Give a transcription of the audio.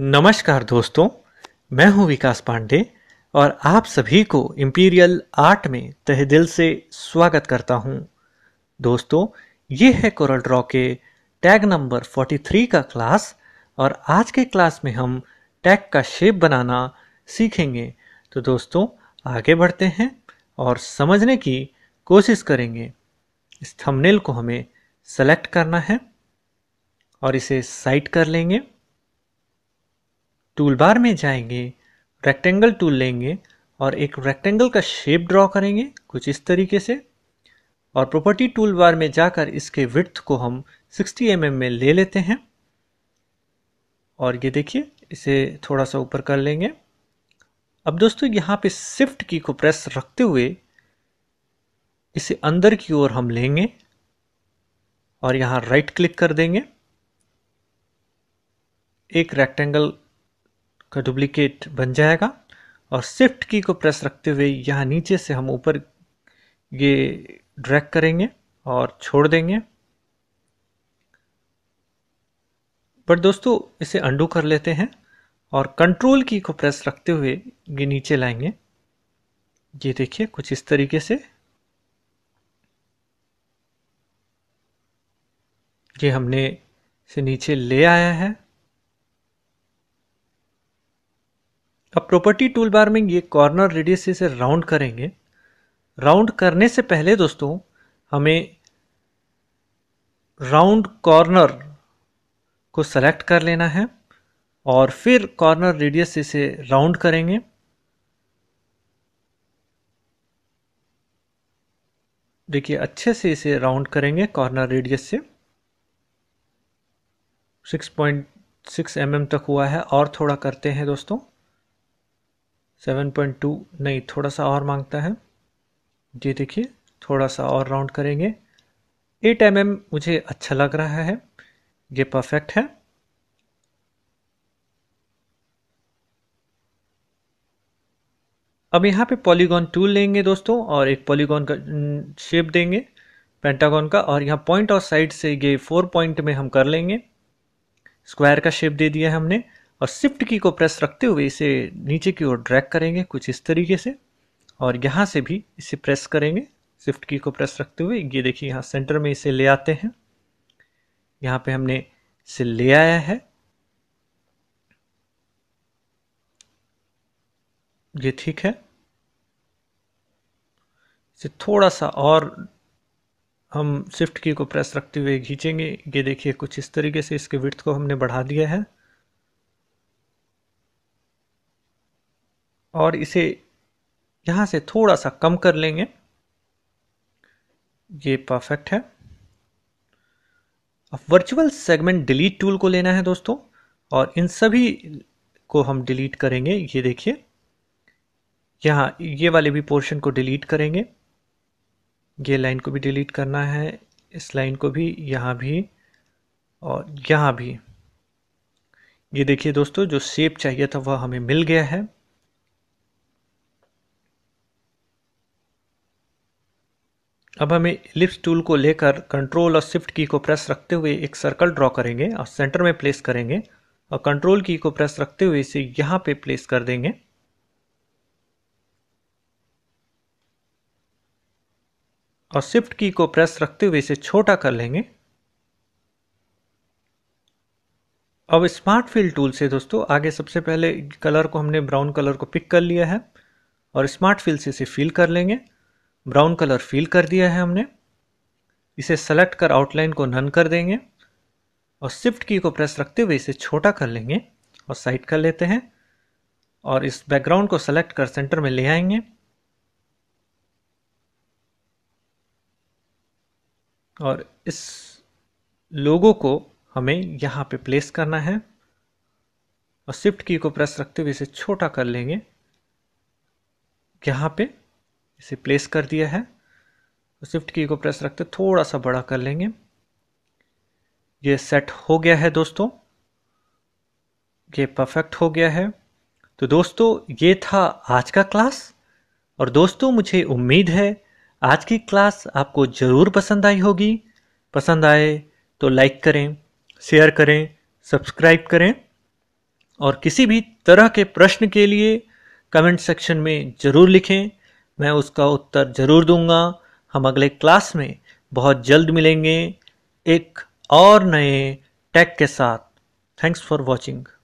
नमस्कार दोस्तों मैं हूं विकास पांडे और आप सभी को इम्पीरियल आर्ट में तहे दिल से स्वागत करता हूं दोस्तों ये है कोरल ड्रॉ के टैग नंबर 43 का क्लास और आज के क्लास में हम टैग का शेप बनाना सीखेंगे तो दोस्तों आगे बढ़ते हैं और समझने की कोशिश करेंगे इस थंबनेल को हमें सेलेक्ट करना है और इसे साइट कर लेंगे टूल बार में जाएंगे रेक्टेंगल टूल लेंगे और एक रेक्टेंगल का शेप ड्रॉ करेंगे कुछ इस तरीके से और प्रॉपर्टी टूल बार में जाकर इसके विथ को हम 60 एम mm में ले लेते हैं और ये देखिए इसे थोड़ा सा ऊपर कर लेंगे अब दोस्तों यहाँ पे शिफ्ट की को प्रेस रखते हुए इसे अंदर की ओर हम लेंगे और यहाँ राइट क्लिक कर देंगे एक रेक्टेंगल का डुप्लीकेट बन जाएगा और शिफ्ट की को प्रेस रखते हुए यहाँ नीचे से हम ऊपर ये ड्रैग करेंगे और छोड़ देंगे बट दोस्तों इसे अंडू कर लेते हैं और कंट्रोल की को प्रेस रखते हुए ये नीचे लाएंगे ये देखिए कुछ इस तरीके से ये हमने से नीचे ले आया है अब प्रॉपर्टी टूल बार में ये कॉर्नर रेडियस इसे राउंड करेंगे राउंड करने से पहले दोस्तों हमें राउंड कॉर्नर को सेलेक्ट कर लेना है और फिर कॉर्नर रेडियस इसे राउंड करेंगे देखिए अच्छे से इसे राउंड करेंगे कॉर्नर रेडियस से 6.6 पॉइंट mm तक हुआ है और थोड़ा करते हैं दोस्तों सेवन पॉइंट टू नहीं थोड़ा सा और मांगता है जी देखिए थोड़ा सा और राउंड करेंगे एट एम mm मुझे अच्छा लग रहा है ये परफेक्ट है अब यहाँ पे पॉलीगॉन टूल लेंगे दोस्तों और एक पॉलीगॉन का शेप देंगे पेंटागॉन का और यहाँ पॉइंट और साइड से ये फोर पॉइंट में हम कर लेंगे स्क्वायर का शेप दे दिया है हमने और शिफ्ट की को प्रेस रखते हुए इसे नीचे की ओर ड्रैग करेंगे कुछ इस तरीके से और यहाँ से भी इसे प्रेस करेंगे शिफ्ट की को प्रेस रखते हुए ये देखिए यहाँ सेंटर में इसे ले आते हैं यहाँ पे हमने इसे ले आया है ये ठीक है इसे थोड़ा सा और हम शिफ्ट की को प्रेस रखते हुए खींचेंगे ये देखिए कुछ इस तरीके से इसके विर्थ को हमने बढ़ा दिया है और इसे यहाँ से थोड़ा सा कम कर लेंगे ये परफेक्ट है अब वर्चुअल सेगमेंट डिलीट टूल को लेना है दोस्तों और इन सभी को हम डिलीट करेंगे ये देखिए यहाँ ये वाले भी पोर्शन को डिलीट करेंगे ये लाइन को भी डिलीट करना है इस लाइन को भी यहाँ भी और यहाँ भी ये देखिए दोस्तों जो शेप चाहिए था वह हमें मिल गया है अब हमें लिप्स टूल को लेकर कंट्रोल और शिफ्ट की को प्रेस रखते हुए एक सर्कल ड्रॉ करेंगे और सेंटर में प्लेस करेंगे और कंट्रोल की को प्रेस रखते हुए इसे यहाँ पे प्लेस कर देंगे और शिफ्ट की को प्रेस रखते हुए इसे छोटा कर लेंगे अब स्मार्ट फील टूल से दोस्तों आगे सबसे पहले कलर को हमने ब्राउन कलर को पिक कर लिया है और स्मार्ट फील से इसे फील कर लेंगे ब्राउन कलर फिल कर दिया है हमने इसे सेलेक्ट कर आउटलाइन को नन कर देंगे और शिफ्ट की को प्रेस रखते हुए इसे छोटा कर लेंगे और साइड कर लेते हैं और इस बैकग्राउंड को सेलेक्ट कर सेंटर में ले आएंगे और इस लोगो को हमें यहाँ पे प्लेस करना है और शिफ्ट की को प्रेस रखते हुए इसे छोटा कर लेंगे यहाँ पे इसे प्लेस कर दिया है स्विफ्ट शिफ्ट की को प्रेस रखते थोड़ा सा बड़ा कर लेंगे ये सेट हो गया है दोस्तों ये परफेक्ट हो गया है तो दोस्तों ये था आज का क्लास और दोस्तों मुझे उम्मीद है आज की क्लास आपको ज़रूर पसंद आई होगी पसंद आए तो लाइक करें शेयर करें सब्सक्राइब करें और किसी भी तरह के प्रश्न के लिए कमेंट सेक्शन में ज़रूर लिखें मैं उसका उत्तर ज़रूर दूंगा हम अगले क्लास में बहुत जल्द मिलेंगे एक और नए टैग के साथ थैंक्स फॉर वॉचिंग